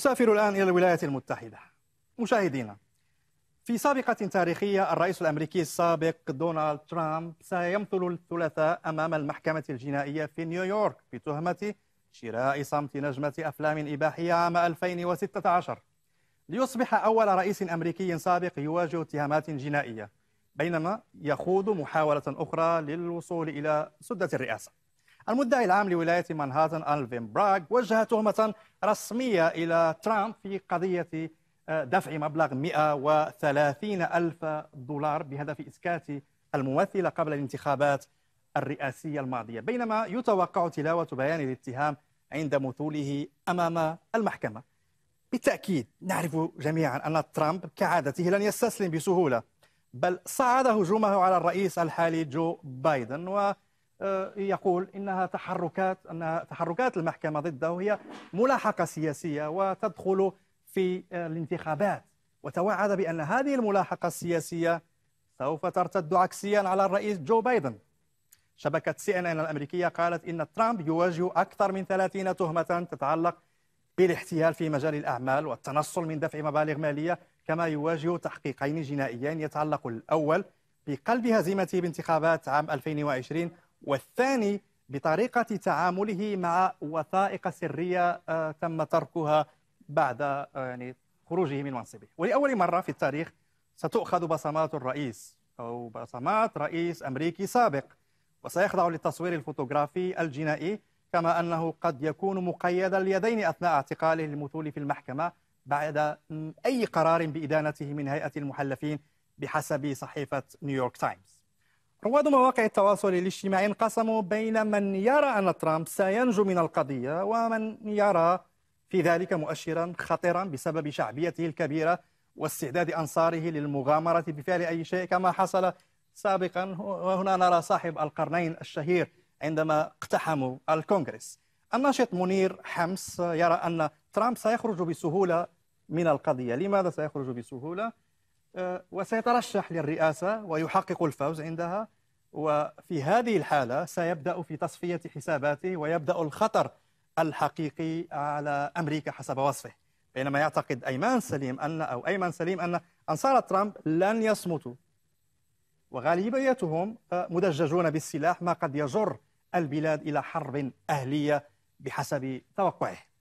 نسافر الآن إلى الولايات المتحدة مشاهدينا في سابقة تاريخية الرئيس الأمريكي السابق دونالد ترامب سيمثل الثلاثاء أمام المحكمة الجنائية في نيويورك بتهمة شراء صمت نجمة أفلام إباحية عام 2016 ليصبح أول رئيس أمريكي سابق يواجه اتهامات جنائية بينما يخوض محاولة أخرى للوصول إلى سدة الرئاسة المدعي العام لولاية مانهاتن ألفين براغ وجه تهمة رسمية إلى ترامب في قضية آه، دفع مبلغ 130 ألف دولار بهدف إسكات الممثلة قبل الانتخابات الرئاسية الماضية بينما يتوقع تلاوة بيان الاتهام عند مثوله أمام المحكمة بالتأكيد نعرف جميعا أن ترامب كعادته لن يستسلم بسهولة بل صعد هجومه على الرئيس الحالي جو بايدن و آه، يقول انها تحركات انها تحركات المحكمه ضده هي ملاحقه سياسيه وتدخل في آه، الانتخابات وتوعد بان هذه الملاحقه السياسيه سوف ترتد عكسيا على الرئيس جو بايدن شبكة سي ان ان الأمريكية قالت إن ترامب يواجه أكثر من 30 تهمة تتعلق بالاحتيال في مجال الأعمال والتنصل من دفع مبالغ مالية كما يواجه تحقيقين جنائيين يتعلق الأول بقلب هزيمته بانتخابات عام 2020 والثاني بطريقة تعامله مع وثائق سرية آه، تم تركها بعد آه، يعني خروجه من منصبه ولأول مرة في التاريخ ستؤخذ بصمات الرئيس أو بصمات رئيس أمريكي سابق وسيخضع للتصوير الفوتوغرافي الجنائي كما أنه قد يكون مقيد اليدين أثناء اعتقاله للمثول في المحكمة بعد أي قرار بإدانته من هيئة المحلفين بحسب صحيفة نيويورك تايمز رواد مواقع التواصل الاجتماعي انقسموا بين من يرى أن ترامب سينجو من القضية ومن يرى في ذلك مؤشرا خطرا بسبب شعبيته الكبيرة واستعداد أنصاره للمغامرة بفعل أي شيء كما حصل سابقا وهنا نرى صاحب القرنين الشهير عندما اقتحموا الكونغرس الناشط منير حمس يرى أن ترامب سيخرج بسهولة من القضية لماذا سيخرج بسهولة؟ أه، وسيترشح للرئاسة ويحقق الفوز عندها وفي هذه الحالة سيبدأ في تصفية حساباته ويبدأ الخطر الحقيقي على أمريكا حسب وصفه بينما يعتقد أيمان سليم أن أو أيمن سليم أن أنصار ترامب لن يصمتوا وغالبيتهم مدججون بالسلاح ما قد يجر البلاد إلى حرب أهلية بحسب توقعه